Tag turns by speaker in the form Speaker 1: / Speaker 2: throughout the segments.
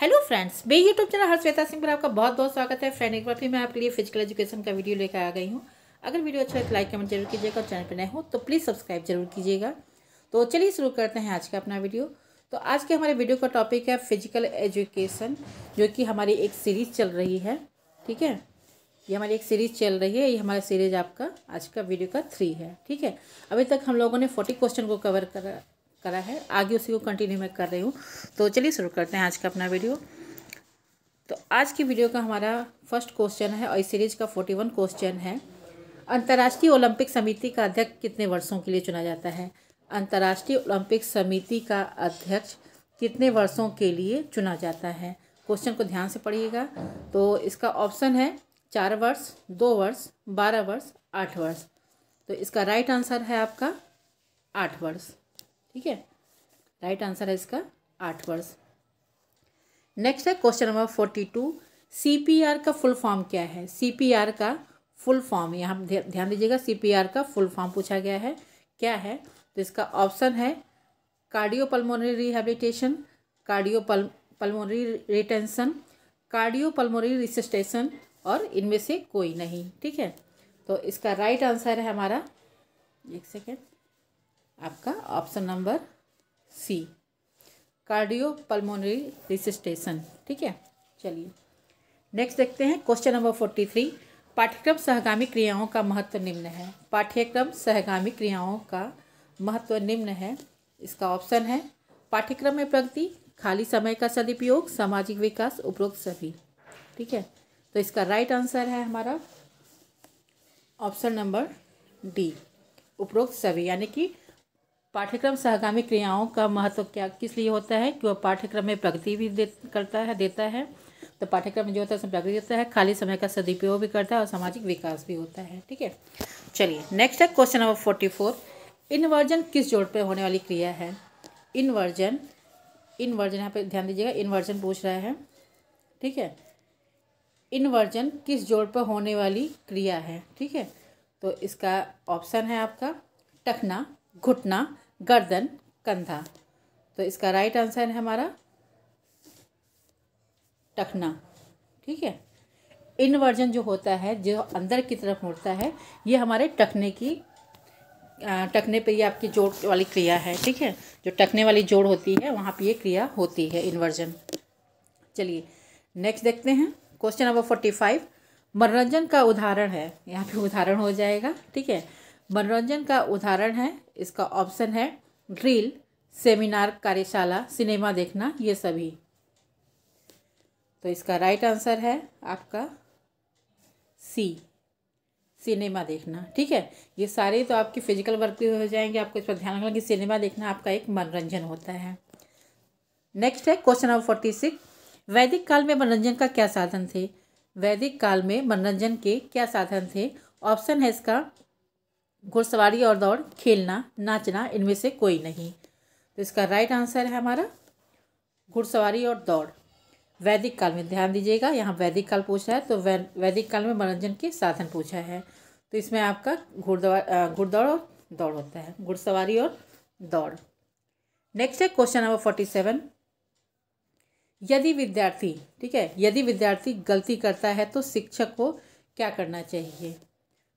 Speaker 1: hello friends मेरी YouTube channel हर श्वेता सिंह पर आपका बहुत बहुत स्वागत है फ्रेंड एक बार फिर मैं आपके लिए फिजिकल एजुकेशन का वीडियो लेकर आ गई हूँ अगर वीडियो अच्छा है तो लाइक कमेंट जरूर कीजिएगा और चैनल पर नए हो तो प्लीज़ सब्सक्राइब जरूर कीजिएगा तो चलिए शुरू करते हैं आज का अपना वीडियो तो आज के हमारे वीडियो का टॉपिक है फिजिकल एजुकेशन जो कि हमारी एक सीरीज़ चल रही है ठीक है ये हमारी एक सीरीज़ चल रही है ये हमारा सीरीज आपका आज का वीडियो का थ्री है ठीक है अभी तक हम लोगों ने फोर्टी क्वेश्चन को कवर करा करा है आगे उसी को कंटिन्यू मैं कर रही हूँ तो चलिए शुरू करते हैं आज का अपना वीडियो तो आज की वीडियो का हमारा फर्स्ट क्वेश्चन है और इस सीरीज का फोर्टी वन क्वेश्चन है अंतर्राष्ट्रीय ओलंपिक समिति का अध्यक्ष कितने वर्षों के लिए चुना जाता है अंतर्राष्ट्रीय ओलंपिक समिति का अध्यक्ष कितने वर्षों के लिए चुना जाता है क्वेश्चन को ध्यान से पढ़िएगा तो इसका ऑप्शन है चार वर्ष दो वर्ष बारह वर्ष आठ वर्ष तो इसका राइट आंसर है आपका आठ वर्ष ठीक है राइट आंसर है इसका आठ वर्ष नेक्स्ट है question number forty two C P R का फुल फॉर्म क्या है सी पी आर का फुल फॉर्म यहाँ ध्यान दीजिएगा सी पी आर का फुल फॉर्म पूछा गया है क्या है तो इसका ऑप्शन है cardio pulmonary rehabilitation cardio pul pulmonary retention cardio pulmonary resuscitation और इनमें से कोई नहीं ठीक है तो इसका राइट आंसर है हमारा एक सेकेंड आपका option number C cardio pulmonary resuscitation ठीक है चलिए नेक्स्ट देखते हैं क्वेश्चन नंबर फोर्टी थ्री पाठ्यक्रम सहगामी क्रियाओं का महत्व निम्न है पाठ्यक्रम सहगामी क्रियाओं का महत्व निम्न है इसका ऑप्शन है पाठ्यक्रम में प्रगति खाली समय का सदुपयोग सामाजिक विकास उपरोक्त सभी ठीक है तो इसका राइट आंसर है हमारा ऑप्शन नंबर डी उपरोक्त सभी यानी कि पाठ्यक्रम सहगामी क्रियाओं का महत्व क्या किस लिए होता है कि वह पाठ्यक्रम में प्रगति भी दे, करता है देता है तो पाठ्यक्रम में जो होता है उसमें प्रगति देता है खाली समय का सदुपयोग भी करता है और सामाजिक विकास भी होता है ठीक है चलिए नेक्स्ट है question number forty four inversion किस जोड़ पर होने वाली क्रिया है इन्वर्जन इन्वर्जन यहाँ पर ध्यान दीजिएगा इन्वर्जन पूछ रहा है ठीक है इन्वर्जन किस जोड़ पर होने वाली क्रिया है ठीक है तो इसका ऑप्शन है आपका टखना घुटना गर्दन कंधा तो इसका राइट आंसर है हमारा टखना ठीक है इनवर्जन जो होता है जो अंदर की तरफ मुड़ता है ये हमारे टखने की टखने पे ये आपकी जोड़ वाली क्रिया है ठीक है जो टखने वाली जोड़ होती है वहाँ पे ये क्रिया होती है इन्वर्जन चलिए नेक्स्ट देखते हैं क्वेश्चन नंबर फोर्टी फाइव मनोरंजन का उदाहरण है यहाँ पे उदाहरण हो जाएगा ठीक है मनोरंजन का उदाहरण है इसका ऑप्शन है ड्रिल सेमिनार कार्यशाला सिनेमा देखना ये सभी तो इसका राइट आंसर है आपका सी सिनेमा देखना ठीक है ये सारे तो आपके फिजिकल वर्क भी हो जाएंगे आपको इस पर ध्यान रखना कि सिनेमा देखना आपका एक मनोरंजन होता है नेक्स्ट है क्वेश्चन नंबर फोर्टी सिक्स वैदिक काल में मनोरंजन का क्या साधन थे वैदिक काल में मनोरंजन के क्या साधन थे ऑप्शन है इसका घुड़सवारी और दौड़ खेलना नाचना इनमें से कोई नहीं तो इसका राइट आंसर है हमारा घुड़सवारी और दौड़ वैदिक काल में ध्यान दीजिएगा यहाँ वैदिक काल पूछा है तो वैदिक काल में मनोरंजन के साधन पूछा है तो इसमें आपका घुड़दौड़ घुड़दौड़ और दौड़ होता है घुड़सवारी और दौड़ नेक्स्ट है क्वेश्चन नंबर फोर्टी सेवन यदि विद्यार्थी ठीक है यदि विद्यार्थी गलती करता है तो शिक्षक को क्या करना चाहिए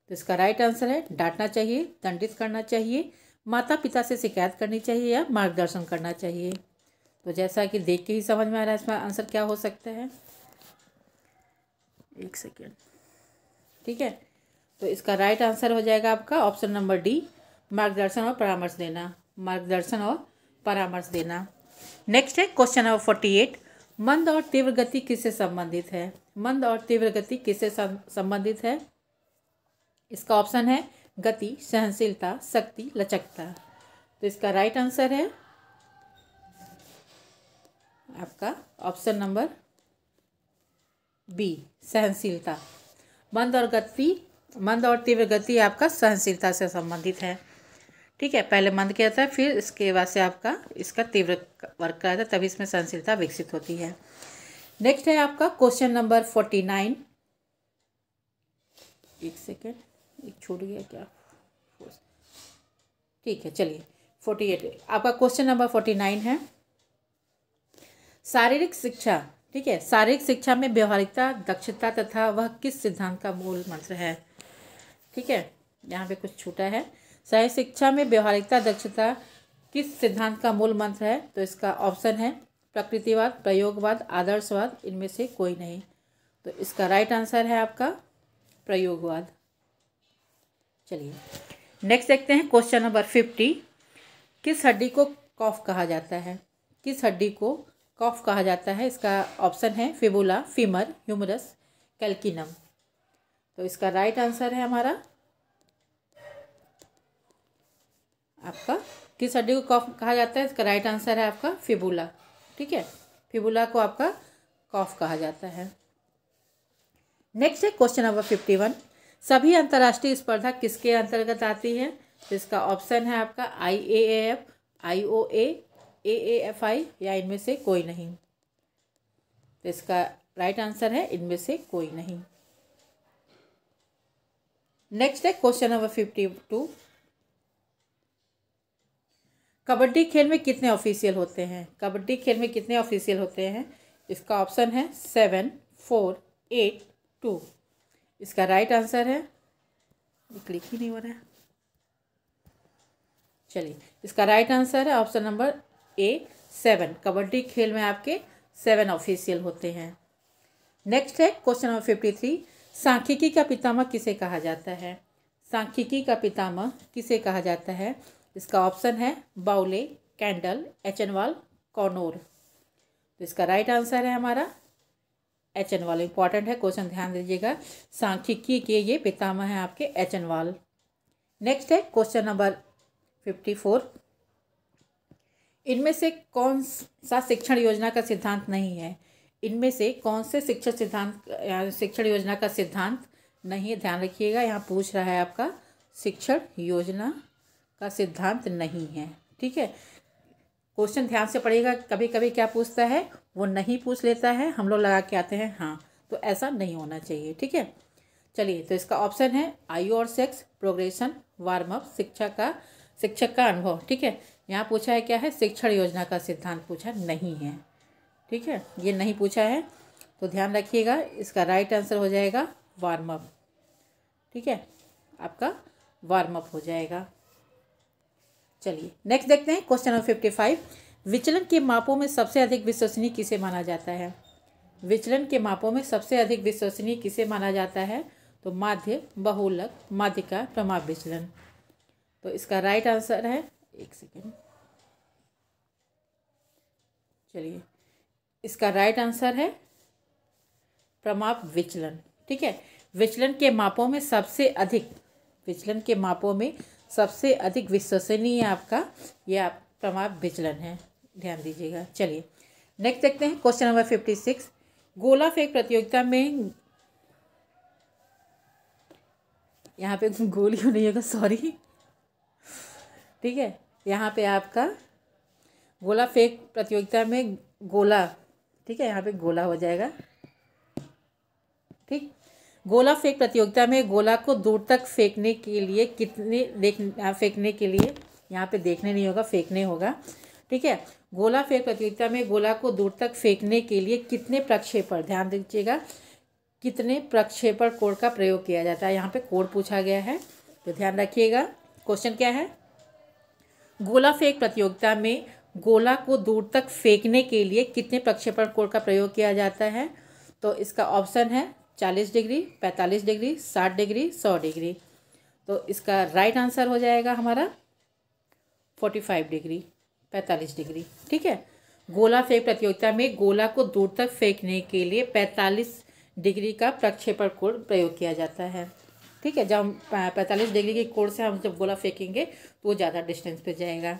Speaker 1: तो इसका राइट आंसर है डांटना चाहिए दंडित करना चाहिए माता पिता से शिकायत करनी चाहिए या मार्गदर्शन करना चाहिए तो जैसा कि देख के ही समझ में आ रहा है इसमें आंसर क्या हो सकता है एक सेकेंड ठीक है तो इसका राइट आंसर हो जाएगा आपका ऑप्शन नंबर डी मार्गदर्शन और परामर्श देना मार्गदर्शन और परामर्श देना नेक्स्ट है क्वेश्चन नंबर फोर्टी एट मंद और तीव्र गति किससे संबंधित है मंद और तीव्र गति किससे संबंधित है इसका ऑप्शन है गति सहनशीलता शक्ति लचकता तो इसका राइट आंसर है आपका ऑप्शन नंबर बी सहनशीलता मंद और गति मंद और तीव्र गति आपका सहनशीलता से संबंधित है ठीक है पहले मंद किया जाता है फिर इसके बाद से आपका इसका तीव्र वर्ग कराया जाता है तभी इसमें सहनशीलता विकसित होती है नेक्स्ट है आपका क्वेश्चन नंबर फोर्टी नाइन एक सेकेंड एक छूट गया क्या ठीक है चलिए फोर्टी एट आपका क्वेश्चन नंबर फोर्टी नाइन है शारीरिक शिक्षा ठीक है शारीरिक शिक्षा में व्यवहारिकता दक्षता तथा वह किस सिद्धांत का मूल मंत्र है ठीक है यहाँ पे कुछ छूटा है शारीरिक शिक्षा में व्यवहारिकता दक्षता किस सिद्धांत का मूल मंत्र है तो इसका ऑप्शन है प्रकृतिवाद प्रयोगवाद आदर्शवाद इनमें से कोई नहीं तो इसका राइट आंसर है आपका प्रयोगवाद चलिए नेक्स्ट देखते हैं क्वेश्चन नंबर फिफ्टी किस हड्डी को कॉफ कहा जाता है किस हड्डी को कॉफ कहा जाता है इसका ऑप्शन है फिबोला फीमर ह्यूमरस कैल्किनम तो इसका राइट आंसर है हमारा आपका किस हड्डी को कॉफ कहा जाता है इसका राइट आंसर है आपका फिबुला ठीक है फिबुला को आपका कॉफ कहा जाता है नेक्स्ट है क्वेश्चन नंबर फिफ्टी वन सभी अंतर्राष्ट्रीय स्पर्धा किसके अंतर्गत आती है इसका ऑप्शन है आपका आई A F I O A A F I या इनमें से कोई नहीं तो इसका राइट आंसर है इनमें से कोई नहीं नेक्स्ट है question number fifty two kabaddi खेल में कितने ऑफिशियल होते हैं कबड्डी खेल में कितने ऑफिशियल होते हैं इसका ऑप्शन है सेवन फोर एट टू इसका राइट आंसर है क्लिक ही नहीं हो रहा है चलिए इसका राइट आंसर है option number A seven kabaddi खेल में आपके सेवन ऑफिशियल होते हैं नेक्स्ट है क्वेश्चन नंबर फिफ्टी थ्री सांख्यिकी का पितामह किसे कहा जाता है सांख्यिकी का पितामह किसे कहा जाता है इसका ऑप्शन है बाउले कैंडल एचनवाल कॉनोर तो इसका राइट आंसर है हमारा एच एन वाल इंपॉर्टेंट है क्वेश्चन ध्यान दीजिएगा सांख्यिकी के ये पितामह हैं आपके एच एन वाल नेक्स्ट है क्वेश्चन नंबर फिफ्टी फोर इनमें से कौन सा शिक्षण योजना का सिद्धांत नहीं है इनमें से कौन से शिक्षण सिद्धांत शिक्षण योजना का सिद्धांत नहीं है ध्यान रखिएगा यहाँ पूछ रहा है आपका शिक्षण योजना का सिद्धांत नहीं है ठीक है क्वेश्चन ध्यान से पढ़ेगा कभी कभी क्या पूछता है वो नहीं पूछ लेता है हम लोग लगा के आते हैं हाँ तो ऐसा नहीं होना चाहिए ठीक है चलिए तो इसका ऑप्शन है आयु और सेक्स प्रोग्रेशन वार्म अप शिक्षा का शिक्षक का अनुभव ठीक है यहाँ पूछा है क्या है शिक्षण योजना का सिद्धांत पूछा नहीं है ठीक है ये नहीं पूछा है तो ध्यान रखिएगा इसका राइट आंसर हो जाएगा वार्म अप ठीक है आपका वार्म अप हो जाएगा चलिए नेक्स्ट देखते हैं क्वेश्चन नंबर फिफ्टी फाइव विचलन के मापों में सबसे अधिक विश्वसनीय किसे माना जाता है विचलन के मापों में सबसे अधिक विश्वसनीय किसे माना जाता है तो माध्य बहुलक माध्यिका प्रमाप विचलन तो इसका राइट आंसर है एक सेकेंड चलिए इसका राइट आंसर है प्रमाप विचलन ठीक है विचलन के मापों में सबसे अधिक विचलन के मापों में सबसे अधिक विश्वसनीय आपका ये आप प्रमाप विचलन है ध्यान दीजिएगा चलिए नेक्स्ट देखते हैं क्वेश्चन नंबर फिफ्टी सिक्स गोला फेंक प्रतियोगिता में यहाँ पे गोली नहीं होगा सॉरी ठीक है यहाँ पे आपका गोला फेंक प्रतियोगिता में गोला ठीक है यहाँ पे गोला हो जाएगा ठीक गोला फेंक प्रतियोगिता में गोला को दूर तक फेंकने के लिए कितने देख फेंकने के लिए यहाँ पे देखने नहीं होगा फेंकने होगा ठीक है गोला फेंक प्रतियोगिता में गोला को दूर तक फेंकने के लिए कितने प्रक्षेपण ध्यान दीजिएगा कितने प्रक्षेपण कोड का प्रयोग किया जाता है यहाँ पे कोड पूछा गया है तो ध्यान रखिएगा क्वेश्चन क्या है गोला फेंक प्रतियोगिता में गोला को दूर तक फेंकने के लिए कितने प्रक्षेपण कोड का प्रयोग किया जाता है तो इसका ऑप्शन है चालीस डिग्री पैंतालीस डिग्री साठ डिग्री सौ डिग्री तो इसका राइट आंसर हो जाएगा हमारा फोर्टी फाइव डिग्री पैंतालीस डिग्री ठीक है गोला फेंक प्रतियोगिता में गोला को दूर तक फेंकने के लिए पैंतालीस डिग्री का प्रक्षेपण कोण प्रयोग किया जाता है ठीक है जब हम पैंतालीस डिग्री के कोण से हम जब गोला फेंकेंगे तो वो ज़्यादा डिस्टेंस पे जाएगा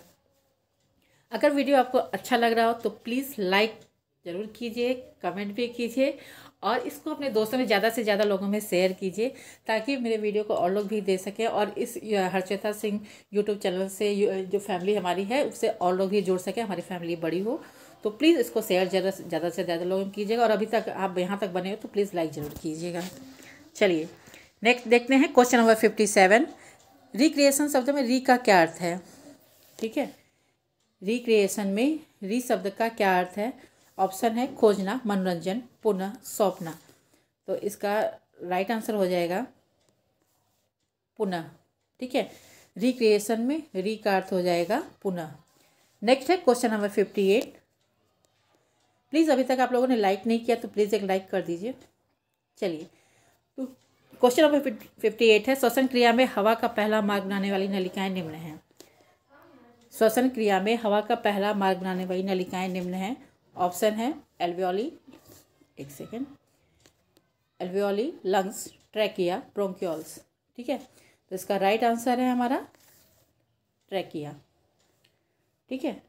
Speaker 1: अगर वीडियो आपको अच्छा लग रहा हो तो प्लीज़ लाइक ज़रूर कीजिए कमेंट भी कीजिए और इसको अपने दोस्तों में ज़्यादा से ज़्यादा लोगों में शेयर कीजिए ताकि मेरे वीडियो को और लोग भी दे सकें और इस हर्षिता सिंह यूट्यूब चैनल से जो फैमिली हमारी है उससे और लोग भी जुड़ सकें हमारी फैमिली बड़ी हो तो प्लीज़ इसको शेयर ज़्यादा से ज़्यादा से ज़्यादा लोगों कीजिएगा और अभी तक आप यहाँ तक बने हो तो प्लीज़ लाइक ज़रूर कीजिएगा चलिए नेक्स्ट देखते हैं question number fifty seven recreation शब्द में री का क्या अर्थ है ठीक है रिक्रिएशन में री शब्द का क्या अर्थ है ऑप्शन है खोजना मनोरंजन पुनः सौंपना तो इसका राइट आंसर हो जाएगा पुनः ठीक है रिक्रिएशन में री का अर्थ हो जाएगा पुनः नेक्स्ट है question number fifty eight please अभी तक आप लोगों ने लाइक नहीं किया तो प्लीज़ एक लाइक कर दीजिए चलिए तो क्वेश्चन नंबर फिफ्टी एट है श्वसन क्रिया में हवा का पहला मार्ग बनाने वाली नलिकाएं निम्न हैं श्वसन क्रिया में हवा का पहला मार्ग बनाने वाली नलिकाएं निम्न हैं ऑप्शन है एल्वियोली एक second alveoli lungs trachea bronchioles ठीक है तो इसका राइट आंसर है हमारा ट्रैकिया ठीक है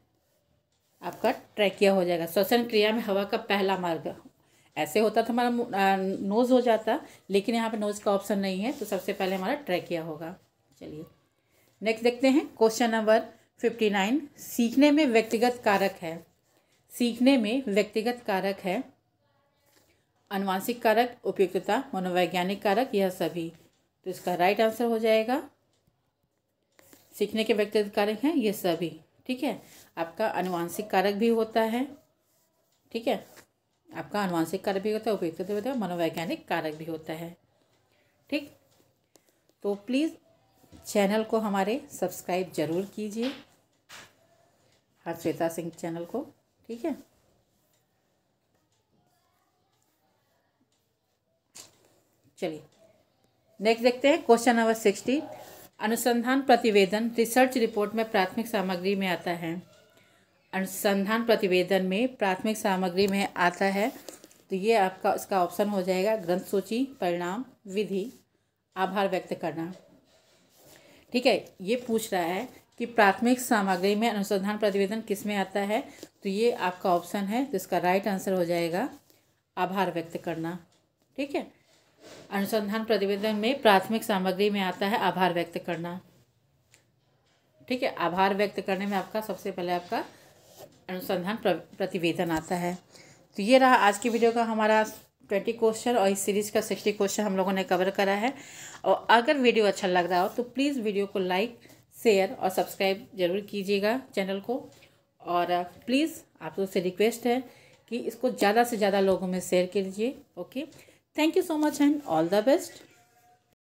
Speaker 1: आपका ट्रैकिया हो जाएगा श्वसन क्रिया में हवा का पहला मार्ग ऐसे होता तो हमारा नोज़ हो जाता लेकिन यहाँ पे नोज़ का ऑप्शन नहीं है तो सबसे पहले हमारा ट्रैकिया होगा चलिए नेक्स्ट देखते हैं क्वेश्चन नंबर फिफ्टी नाइन सीखने में व्यक्तिगत कारक है सीखने में व्यक्तिगत कारक है अनुवांशिक कारक उपयुक्तता मनोवैज्ञानिक कारक यह सभी तो इसका राइट आंसर हो जाएगा सीखने के व्यक्तिगत कारक हैं ये सभी ठीक है आपका अनुवांशिक कारक भी होता है ठीक है आपका अनुवांशिक कारक भी होता है उपयुक्त भी होता है मनोवैज्ञानिक कारक भी होता है ठीक तो प्लीज़ चैनल को हमारे सब्सक्राइब ज़रूर कीजिए हर श्वेता सिंह चैनल को ठीक है चलिए नेक्स्ट देखते हैं क्वेश्चन नंबर सिक्सटी अनुसंधान प्रतिवेदन रिसर्च रिपोर्ट में प्राथमिक सामग्री में आता है अनुसंधान प्रतिवेदन में प्राथमिक सामग्री में आता है तो ये आपका उसका ऑप्शन हो जाएगा ग्रंथ सूची परिणाम विधि आभार व्यक्त करना ठीक है ये पूछ रहा है कि प्राथमिक सामग्री में अनुसंधान प्रतिवेदन किस में आता है तो ये आपका ऑप्शन है तो इसका राइट आंसर हो जाएगा आभार व्यक्त करना ठीक है अनुसंधान प्रतिवेदन में प्राथमिक सामग्री में आता है आभार व्यक्त करना ठीक है आभार व्यक्त करने में आपका सबसे पहले आपका अनुसंधान प्रतिवेदन आता है तो ये रहा आज की वीडियो का हमारा ट्वेंटी क्वेश्चन और इस सीरीज़ का सिक्सटी क्वेश्चन हम लोगों ने कवर करा है और अगर वीडियो अच्छा लग रहा हो तो प्लीज़ वीडियो को लाइक शेयर और सब्सक्राइब जरूर कीजिएगा चैनल को और प्लीज़ uh, आप लोग से रिक्वेस्ट है कि इसको ज़्यादा से ज़्यादा लोगों में शेयर कीजिए okay thank you so much and all the best